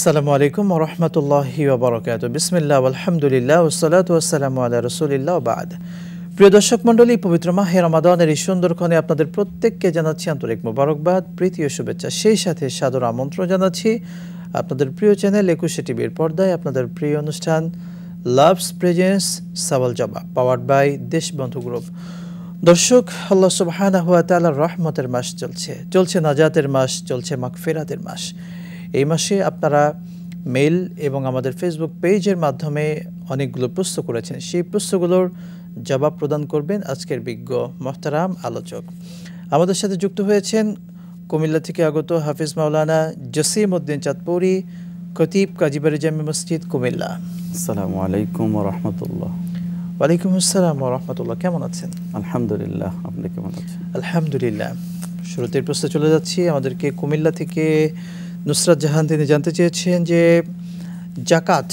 আসসালামু আলাইকুম রহমতুল্লাহি ওবরকাত বিসমিল্লা আলহামদুলিল্লাহ ওসালাত ওসালাম আল্লাহ রসুলিল্লাহ বাদ প্রিয় দর্শক মণ্ডলী পবিত্র মাহে রমাদানের এই সুন্দরক্ষণে আপনাদের প্রত্যেককে জানাচ্ছি আন্তরিক মোবারকবাদ প্রীতি ও শুভেচ্ছা সেই সাথে সাদর আমন্ত্রণ জানাচ্ছি আপনাদের প্রিয় চ্যানেল একুশে টিভির পর্দায় আপনাদের প্রিয় অনুষ্ঠান লাভস প্রেজেন্স সাওয়াল জবা পাওয়ার্ড বাই দেশবন্ধু গ্রুপ দর্শক আল্লাহ সুবাহানা হুয়া তালার রহমতের মাস চলছে চলছে নাজাতের মাস চলছে মাকফেরাতের মাস এই মাসে আপনারা মেল এবং আমাদের ফেসবুক পেজের মাধ্যমে অনেকগুলো প্রশ্ন করেছেন সেই প্রশ্নগুলোর জবাব প্রদান করবেন আজকের বিজ্ঞ মহতারাম আলোচক আমাদের সাথে যুক্ত হয়েছেন কুমিল্লা থেকে আগত হাফিজ মাওলানা জসিম উদ্দিন চাঁদপুরি খতিব কাজীবাড়ি জামি মসজিদ কুমিল্লা আসসালামু আলাইকুম রহমতুল্লাহ ওয়ালাইকুম আসসালাম রহমতুল্লাহ কেমন আছেন আলহামদুলিল্লাহ আপনি কেমন আছেন আলহামদুলিল্লাহ শুরুতে প্রশ্নে চলে যাচ্ছি আমাদেরকে কুমিল্লা থেকে নুসরাত জাহান তিনি জানতে চেয়েছেন যে জাকাত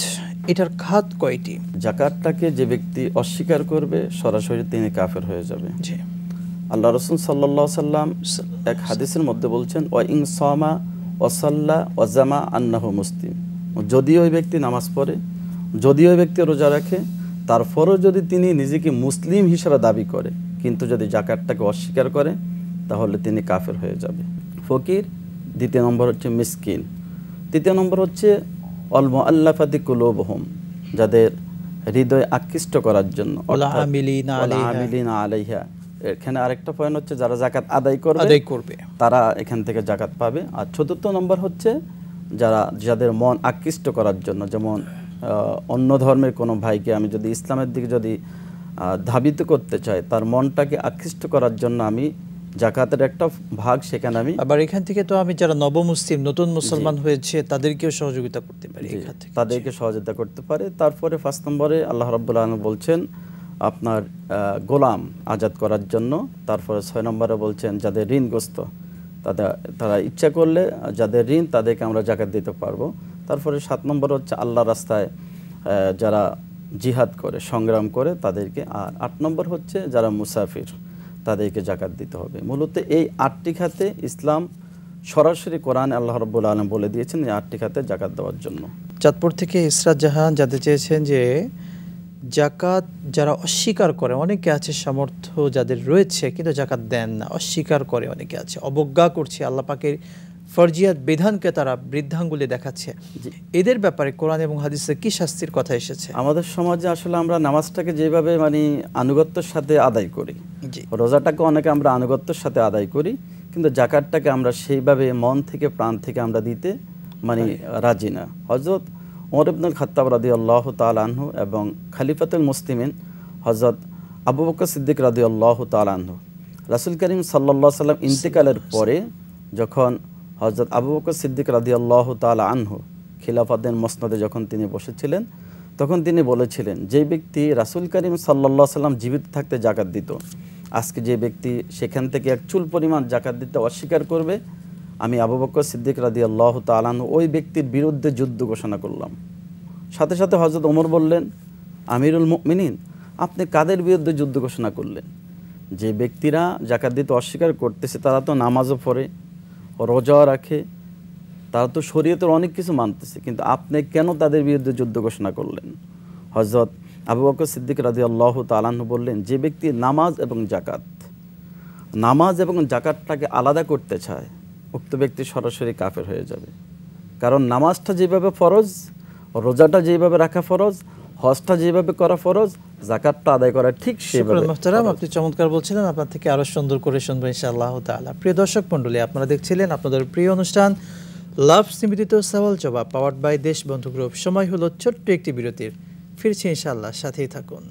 এটার খাত কয়টি জাকাতটাকে যে ব্যক্তি অস্বীকার করবে সরাসরি তিনি কাফের হয়ে যাবে আল্লাহ রসুল সাল্লাহ সাল্লাম এক হাদিসের মধ্যে বলছেন ও ইং সমা ওসাল্লা ওজামা আন্নাহ মুসলিম যদি ওই ব্যক্তি নামাজ পড়ে যদি ওই ব্যক্তি রোজা রাখে তারপরও যদি তিনি নিজেকে মুসলিম হিসাবে দাবি করে কিন্তু যদি জাকাতটাকে অস্বীকার করে তাহলে তিনি কাফের হয়ে যাবে ফকির দ্বিতীয় নম্বর হচ্ছে মিসকিন তৃতীয় নম্বর হচ্ছে অলম আল্লাফাদি কুলোবহম যাদের হৃদয় আকৃষ্ট করার জন্য আলাইহা এখানে আরেকটা পয়েন্ট হচ্ছে যারা জাকাত আদায় করবে আদায় করবে তারা এখান থেকে জাকাত পাবে আর চতুর্থ নম্বর হচ্ছে যারা যাদের মন আকৃষ্ট করার জন্য যেমন অন্য ধর্মের কোনো ভাইকে আমি যদি ইসলামের দিকে যদি ধাবিত করতে চাই তার মনটাকে আকৃষ্ট করার জন্য আমি জাকাতের একটা ভাগ সেখানে আমি আবার এখান থেকে তো আমি যারা নবমুসলিম নতুন মুসলমান হয়েছে তাদেরকেও সহযোগিতা করতে পারি তাদেরকে সহযোগিতা করতে পারে তারপরে ফার্স্ট নম্বরে আল্লাহ আলম বলছেন আপনার গোলাম আজাদ করার জন্য তারপরে ছয় নম্বরে বলছেন যাদের ঋণগ্রস্ত তাদের তারা ইচ্ছা করলে যাদের ঋণ তাদেরকে আমরা জাকাত দিতে পারবো তারপরে সাত নম্বর হচ্ছে আল্লাহ রাস্তায় যারা জিহাদ করে সংগ্রাম করে তাদেরকে আর আট নম্বর হচ্ছে যারা মুসাফির তাদেরকে জাকাত দিতে হবে মূলত এই আটটি খাতে ইসলাম সরাসরি কোরআন আল্লাহ রব্বুল আলম বলে দিয়েছেন এই আটটি খাতে জাকাত দেওয়ার জন্য চাঁদপুর থেকে ইসরাত জাহান জানতে চেয়েছেন যে জাকাত যারা অস্বীকার করে অনেকে আছে সামর্থ্য যাদের রয়েছে কিন্তু জাকাত দেন না অস্বীকার করে অনেকে আছে অবজ্ঞা করছে আল্লাপাকের ফরজিয়াত বিধানকে তারা বৃদ্ধাঙ্গুলে দেখাচ্ছে এদের ব্যাপারে কোরআন এবং হাদিসে কি শাস্তির কথা এসেছে আমাদের সমাজে আসলে আমরা নামাজটাকে যেভাবে মানে আনুগত্যের সাথে আদায় করি রোজাটাকে অনেকে আমরা আনুগত্যের সাথে আদায় করি কিন্তু জাকাতটাকে আমরা সেইভাবে মন থেকে প্রাণ থেকে আমরা দিতে মানে রাজি না হজরত ওমর ইবনুল খাত্তাব রাদি আল্লাহ তালাহু এবং খালিফাতুল মুসলিমিন হজরত আবু বকর সিদ্দিক রাদি আল্লাহ তালাহু রাসুল করিম সাল্লা সাল্লাম ইন্তেকালের পরে যখন হজরত আবু বকর সিদ্দিক রাজি আল্লাহ তাল আনহু খিলাফাদের মসনদে যখন তিনি বসেছিলেন তখন তিনি বলেছিলেন যে ব্যক্তি রাসুল করিম সাল্লা সাল্লাম জীবিত থাকতে জাকাত দিত আজকে যে ব্যক্তি সেখান থেকে এক চুল পরিমাণ জাকাত দিতে অস্বীকার করবে আমি আবু বকর সিদ্দিক রাজি আল্লাহ তালান ওই ব্যক্তির বিরুদ্ধে যুদ্ধ ঘোষণা করলাম সাথে সাথে হজরত ওমর বললেন আমিরুল মিনিন আপনি কাদের বিরুদ্ধে যুদ্ধ ঘোষণা করলেন যে ব্যক্তিরা জাকাত দিতে অস্বীকার করতেছে তারা তো নামাজও পড়ে রোজা রাখে তারা তো শরীয়তের অনেক কিছু মানতেছে কিন্তু আপনি কেন তাদের বিরুদ্ধে যুদ্ধ ঘোষণা করলেন হজরত আবু বকর সিদ্দিক রাজি আল্লাহ তালাহ বললেন যে ব্যক্তি নামাজ এবং জাকাত নামাজ এবং জাকাতটাকে আলাদা করতে চায় উক্ত ব্যক্তি সরাসরি কাফের হয়ে যাবে কারণ নামাজটা যেভাবে ফরজ রোজাটা যেভাবে রাখা ফরজ হজটা যেভাবে করা ফরজ জাকাতটা আদায় করা ঠিক সেভাবে আপনি চমৎকার বলছিলেন আপনার থেকে আরো সুন্দর করে শুনবো ইনশাআল্লাহ তাআলা প্রিয় দর্শক মণ্ডলী আপনারা দেখছিলেন আপনাদের প্রিয় অনুষ্ঠান লাভ নিবেদিত সওয়াল জবাব পাওয়ার্ড বাই দেশ বন্ধু গ্রুপ সময় হলো ছোট্ট একটি বিরতির ফিরছি ইনশাআল্লাহ সাথেই থাকুন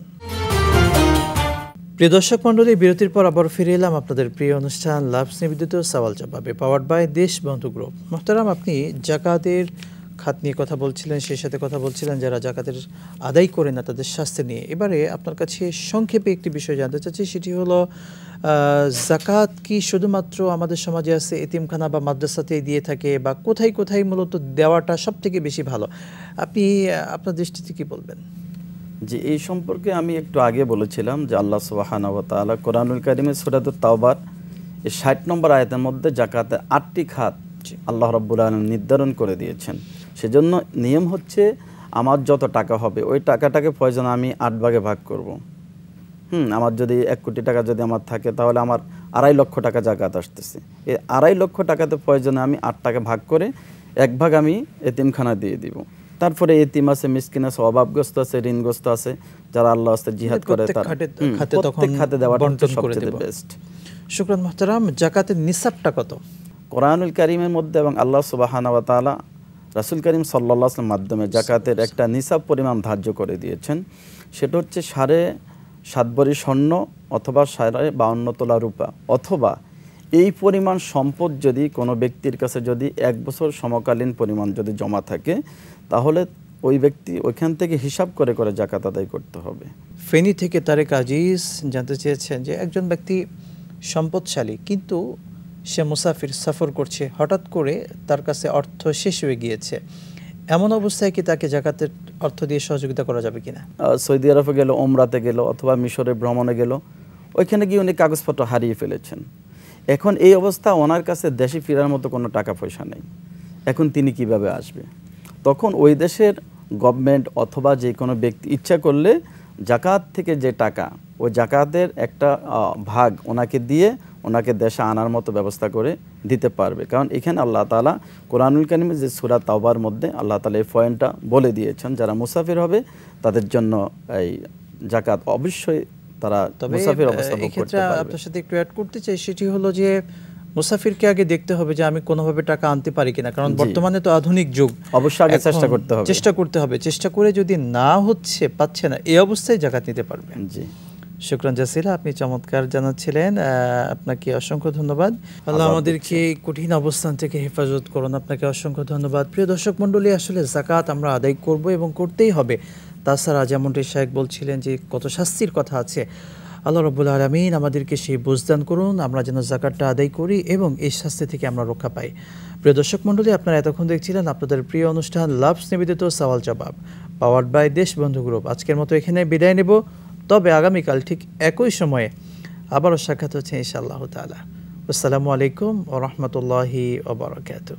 প্রিয় দর্শক মণ্ডলী বিরতির পর আবার ফিরে এলাম আপনাদের প্রিয় অনুষ্ঠান লাভ নিবেদিত সওয়াল জবাবে পাওয়ার্ড বাই দেশবন্ধু গ্রুপ মোহতারাম আপনি জাকাতের খাত নিয়ে কথা বলছিলেন সেই সাথে কথা বলছিলেন যারা জাকাতের আদায় করে না তাদের শাস্তি নিয়ে এবারে আপনার কাছে সংক্ষেপে একটি বিষয় জানতে চাচ্ছি সেটি হলো জাকাত কি শুধুমাত্র আমাদের সমাজে আছে এতিমখানা বা মাদ্রাসাতেই দিয়ে থাকে বা কোথায় কোথায় মূলত দেওয়াটা সব থেকে বেশি ভালো আপনি আপনার দৃষ্টিতে কি বলবেন যে এই সম্পর্কে আমি একটু আগে বলেছিলাম যে আল্লাহ সুবাহানবতালা কোরআনুল কাদিমে সুরাদুর তাওবার ষাট নম্বর আয়তের মধ্যে জাকাতের আটটি খাত আল্লাহ রব্বুল আলম নির্ধারণ করে দিয়েছেন সেজন্য নিয়ম হচ্ছে আমার যত টাকা হবে ওই টাকাটাকে প্রয়োজন আমি আট ভাগে ভাগ করব। হুম আমার যদি এক কোটি টাকা যদি আমার থাকে তাহলে আমার আড়াই লক্ষ টাকা জাগাত আসতেছে এই আড়াই লক্ষ টাকাতে প্রয়োজনে আমি আট টাকা ভাগ করে এক ভাগ আমি এতিমখানা দিয়ে দিব তারপরে এতিম আছে মিসকিন আছে অভাবগ্রস্ত আছে ঋণগ্রস্ত আছে যারা আল্লাহ আস্তে জিহাদ করে প্রত্যেক খাতে দেওয়াটা সবচেয়ে বেস্ট শুক্রান মোহতারাম জাকাতের নিসাবটা কত কোরআনুল কারিমের মধ্যে এবং আল্লাহ সুবাহানা তালা রাসুল করিম সাল্লা আসলাম মাধ্যমে জাকাতের একটা নিসাব পরিমাণ ধার্য করে দিয়েছেন সেটা হচ্ছে সাড়ে সাত বরি স্বর্ণ অথবা সাড়ে বাউন্ন তোলা রূপা অথবা এই পরিমাণ সম্পদ যদি কোনো ব্যক্তির কাছে যদি এক বছর সমকালীন পরিমাণ যদি জমা থাকে তাহলে ওই ব্যক্তি ওইখান থেকে হিসাব করে করে জাকাত আদায় করতে হবে ফেনি থেকে তারেক আজিজ জানতে চেয়েছেন যে একজন ব্যক্তি সম্পদশালী কিন্তু সে মুসাফির সফর করছে হঠাৎ করে তার কাছে অর্থ শেষ হয়ে গিয়েছে এমন অবস্থায় কি তাকে জাকাতের অর্থ দিয়ে সহযোগিতা করা যাবে কিনা সৌদি আরবে গেল ওমরাতে গেল অথবা মিশরে ভ্রমণে গেল ওইখানে গিয়ে উনি কাগজপত্র হারিয়ে ফেলেছেন এখন এই অবস্থা ওনার কাছে দেশে ফেরার মতো কোনো টাকা পয়সা নেই এখন তিনি কিভাবে আসবে তখন ওই দেশের গভর্নমেন্ট অথবা যে কোনো ব্যক্তি ইচ্ছা করলে জাকাত থেকে যে টাকা ওই জাকাতের একটা ভাগ ওনাকে দিয়ে ওনাকে দেশে আনার মতো ব্যবস্থা করে দিতে পারবে কারণ এখানে আল্লাহ তালা কোরআনুল কানিমে যে সুরা তাওবার মধ্যে আল্লাহ তালা এই পয়েন্টটা বলে দিয়েছেন যারা মুসাফির হবে তাদের জন্য এই জাকাত অবশ্যই তারা মুসাফির অবস্থা আপনার সাথে একটু অ্যাড করতে চাই সেটি হলো যে মুসাফিরকে আগে দেখতে হবে যে আমি কোনোভাবে টাকা আনতে পারি কিনা কারণ বর্তমানে তো আধুনিক যুগ অবশ্যই আগে চেষ্টা করতে হবে চেষ্টা করতে হবে চেষ্টা করে যদি না হচ্ছে পাচ্ছে না এই অবস্থায় জাকাত নিতে পারবে জি শুক্রান জাসিলা আপনি চমৎকার জানাচ্ছিলেন আপনাকে অসংখ্য ধন্যবাদ আল্লাহ আমাদেরকে কঠিন অবস্থান থেকে হেফাজত করুন আপনাকে অসংখ্য ধন্যবাদ প্রিয় দর্শক মণ্ডলী আসলে জাকাত আমরা আদায় করব এবং করতেই হবে তাছাড়া যেমনটি শাহেক বলছিলেন যে কত শাস্তির কথা আছে আল্লাহ রব্বুল আলমিন আমাদেরকে সেই বুঝদান করুন আমরা যেন জাকাতটা আদায় করি এবং এই শাস্তি থেকে আমরা রক্ষা পাই প্রিয় দর্শক মণ্ডলী আপনারা এতক্ষণ দেখছিলেন আপনাদের প্রিয় অনুষ্ঠান লাভস নিবেদিত সওয়াল জবাব পাওয়ার বাই দেশ বন্ধু গ্রুপ আজকের মতো এখানে বিদায় নেব তবে আগামীকাল ঠিক একই সময়ে আবারও সাক্ষাৎ হচ্ছে ইনশাআল্লাহ তালা আসসালামু আলাইকুম ও রহমতুল্লাহি ওবরাকাতু